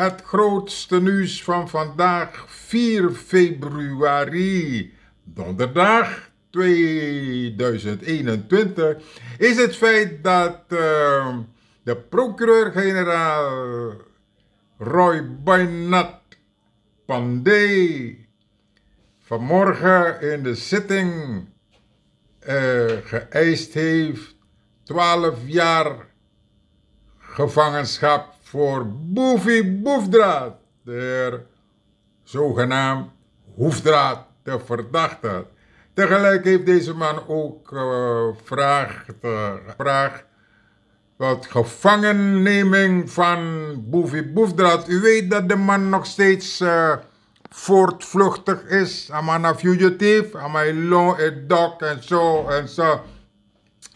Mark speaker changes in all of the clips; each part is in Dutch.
Speaker 1: Het grootste nieuws van vandaag, 4 februari, donderdag 2021, is het feit dat ehm, de procureur-generaal Roy Bainat Pandey vanmorgen in de zitting uh, geëist heeft 12 jaar gevangenschap voor Boefie Boefdraad, de zogenaamd Hoefdraad, de verdachte. Tegelijk heeft deze man ook gevraagd eh, vraag, uh, wat gevangenneming van Boefie Boefdraad. U weet dat de man nog steeds uh, voortvluchtig is. Am a fugitive, am I long a dog en zo en zo.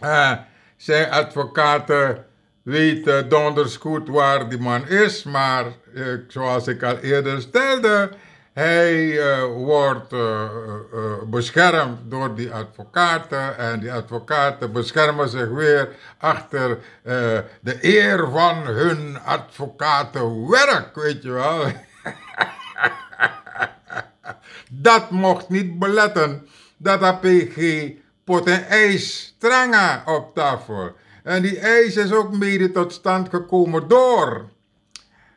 Speaker 1: Eh, zijn advocaten weet eh, donders goed waar die man is, maar eh, zoals ik al eerder stelde, hij eh, wordt beschermd door die advocaten en die advocaten beschermen zich weer achter de eer van hun advocatenwerk, weet je wel. dat mocht niet beletten dat APG pot en ijs op tafel. En die eis is ook mede tot stand gekomen door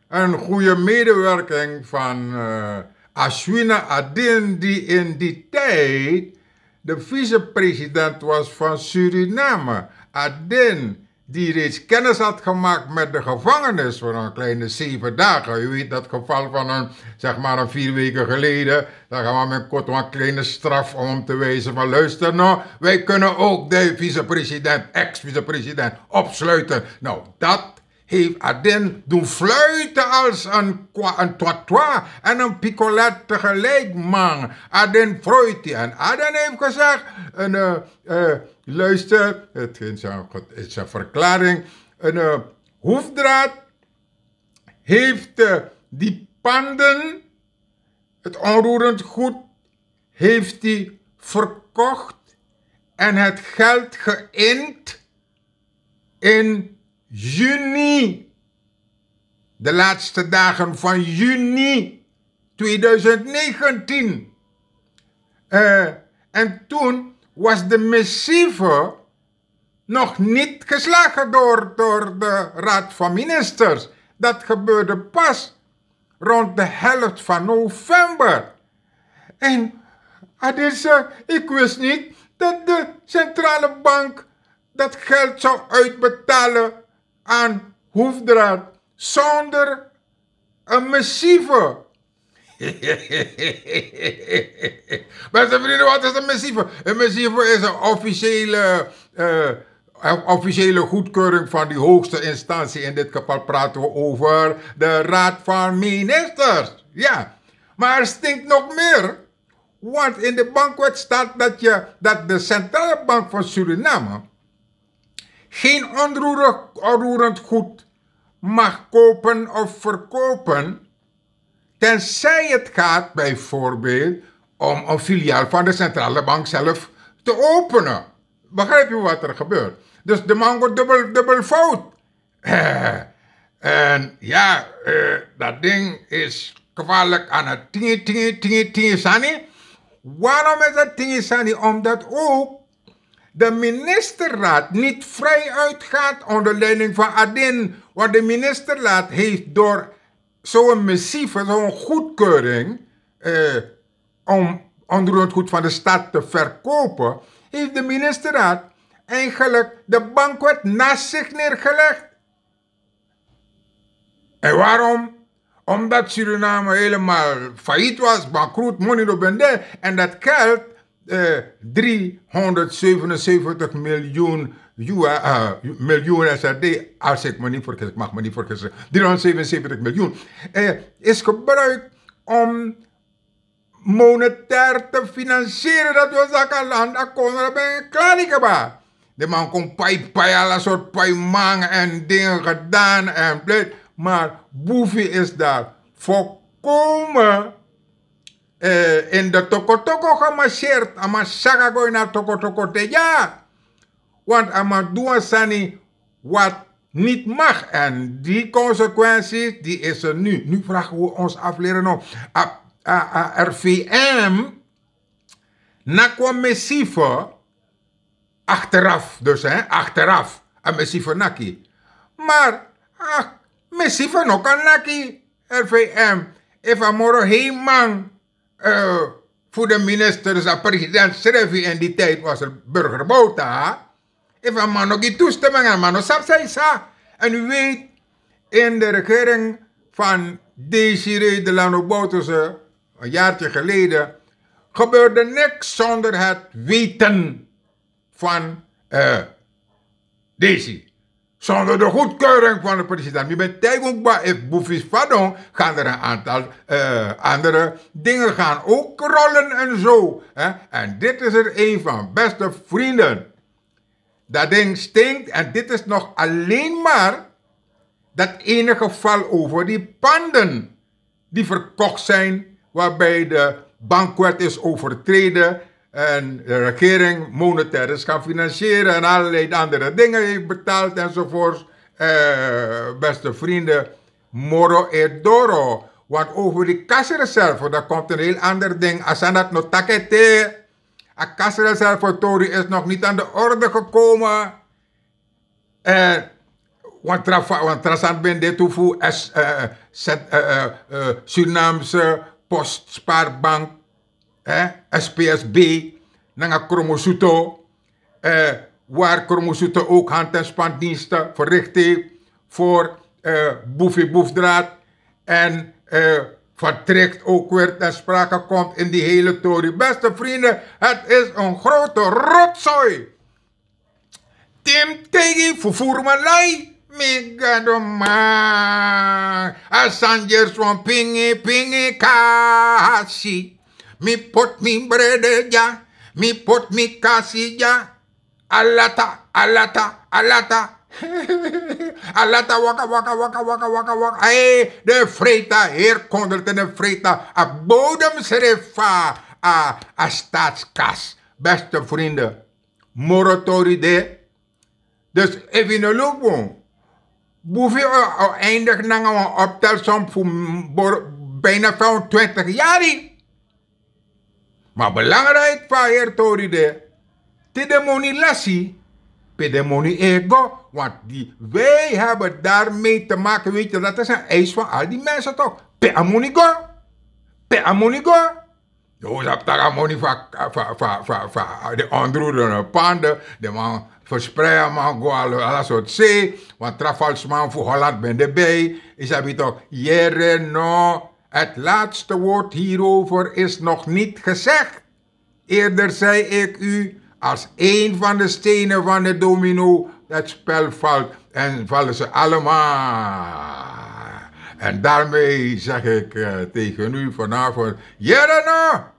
Speaker 1: een goede medewerking van uh, Ashwina Adin, die in die tijd de vicepresident was van Suriname. Adin die reeds kennis had gemaakt met de gevangenis voor een kleine zeven dagen. U weet dat geval van een, zeg maar een vier weken geleden. Daar gaan we met kort een kleine straf om te wijzen van luister nou, wij kunnen ook de vicepresident, ex-vicepresident opsluiten. Nou, dat heeft Adin doen fluiten als een, een toitois en een picolet tegelijk, man. Adin die. En Adin heeft gezegd, en, eh, eh, luister, het is een, is een verklaring. Een uh, hoefdraad heeft die panden, het onroerend goed, heeft die verkocht en het geld geïnt in juni. De laatste dagen van juni 2019. Eh, en toen was de missieve nog niet geslagen door, door de Raad van Ministers. Dat gebeurde pas rond de helft van november. En ik wist niet dat de centrale bank dat geld zou uitbetalen aan hoefdraad zonder een massieve. Beste vrienden, wat is een massieve? Een massieve is een officiële, eh, officiële goedkeuring van die hoogste instantie. In dit geval praten we over de Raad van Ministers. Ja, maar stinkt nog meer. Want in de bankwet staat dat, je, dat de Centrale Bank van Suriname geen onroerend goed mag kopen of verkopen, tenzij het gaat bijvoorbeeld om een filiaal van de centrale bank zelf te openen. Begrijp je wat er gebeurt? Dus de man wordt dubbel, dubbel fout. en ja, uh, dat ding is kwalijk aan het tingi, tingi, tingi, tingi, Waarom is dat tien, Sani? Omdat ook de ministerraad niet vrij uitgaat onder leiding van Adin. Want de ministerraad heeft door zo'n missieve, zo'n goedkeuring eh, om onroerend goed van de stad te verkopen, heeft de ministerraad eigenlijk de bankwet naast zich neergelegd. En waarom? Omdat Suriname helemaal failliet was, bankroet, money bende en dat geld 377 eh, miljoen, uh, miljoen SRD, als ik me niet vergis, ik mag me niet vergissen, 377 miljoen, eh, is gebruikt om monetair te financieren dat ook zaken land akkonden bij Klarikaba. De man kon bij alle soort manga en dingen gedaan en bleed. Maar Boefie is daar voorkomen in de tokotok gemasseerd. Ama shaga gooi naar toko toko te ja. Want ama doen sani wat niet mag. En die consequenties, die is er nu. Nu vragen we ons af, leren a, RVM, na kwam kwamessieve, achteraf dus, hè, achteraf. A messieve naki. Maar, ah, messieve nog kan naki, RVM. Even morgen, hey man, uh, eh, voor de ministers en president Srevi en die tijd was er burger Bouta. Even man nog die toestemming aan, man nog ze. En u weet, in de regering van Desiree de Lano Bouterse, een jaartje geleden, gebeurde niks zonder het weten van uh, Desi. Zonder de goedkeuring van de president. Je bent tegenwoordig in Boefis gaan er een aantal eh, andere dingen gaan. Ook rollen en zo. Hè? En dit is er een van, beste vrienden. Dat ding stinkt en dit is nog alleen maar dat enige geval over die panden. Die verkocht zijn, waarbij de bankwet is overtreden en de regering monetair is gaan financieren en allerlei andere dingen heeft betaald enzovoort. Eh, beste vrienden, moro e doro. Want over die kasreserve, daar komt een heel ander ding. Als dat no takete. A kasreservatorie is nog niet aan de orde gekomen. En... Uh, want Trassant ben dit eh, eh, eh, eh, Surinaamse postspaarbank eh, SPSB, Nanga Kromosuto, eh, waar Kromosuto ook hand- en spandiensten verricht heeft voor eh, boefie boefdraad en eh, vertrekt ook weer ter sprake komt in die hele tory. Beste vrienden, het is een grote rotzooi. Tim Tegi vervoermalai. Migadoma. Asanjer van pingi pingi kasi. Mi pot mi ya mi pot mi ya Alata, alata, alata. Alata waka waka waka waka waka waka. Hey, de freta heer kondelt en de freta A bodemsrefa, a, a staatskas. Beste vrienden, moratori de. Dus even een loop Boeven eh, eh, eindigt na nou een optelsom voor bijna 25 jaar. Maar belangrijk van hier toride, tidemoni lassi, demonie ego, want die, wij hebben daarmee te maken, weet je, dat is een eis van al die mensen toch. Pe amonigo, pe amonigo. Yo, dat taramoni van de onroerende panden, de man verspreiden, man goal, alle soort zee, want trafalsman voor Holland ben bij, is dat toch, jere no, het laatste woord hierover is nog niet gezegd. Eerder zei ik u, als één van de stenen van de domino dat spel valt, en vallen ze allemaal. En daarmee zeg ik eh, tegen u vanavond, Jerena,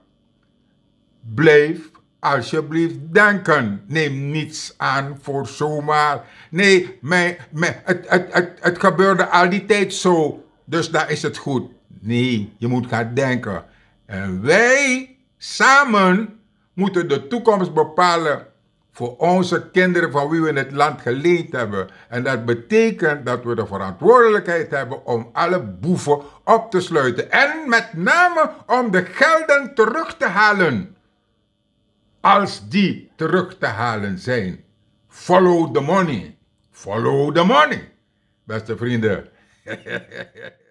Speaker 1: blijf alsjeblieft denken. Neem niets aan voor zomaar. Nee, mijn, mijn, het, het, het, het gebeurde al die tijd zo, dus daar is het goed. Nee, je moet gaan denken. En wij samen moeten de toekomst bepalen voor onze kinderen van wie we in het land geleend hebben. En dat betekent dat we de verantwoordelijkheid hebben om alle boeven op te sluiten. En met name om de gelden terug te halen. Als die terug te halen zijn. Follow the money. Follow the money. Beste vrienden.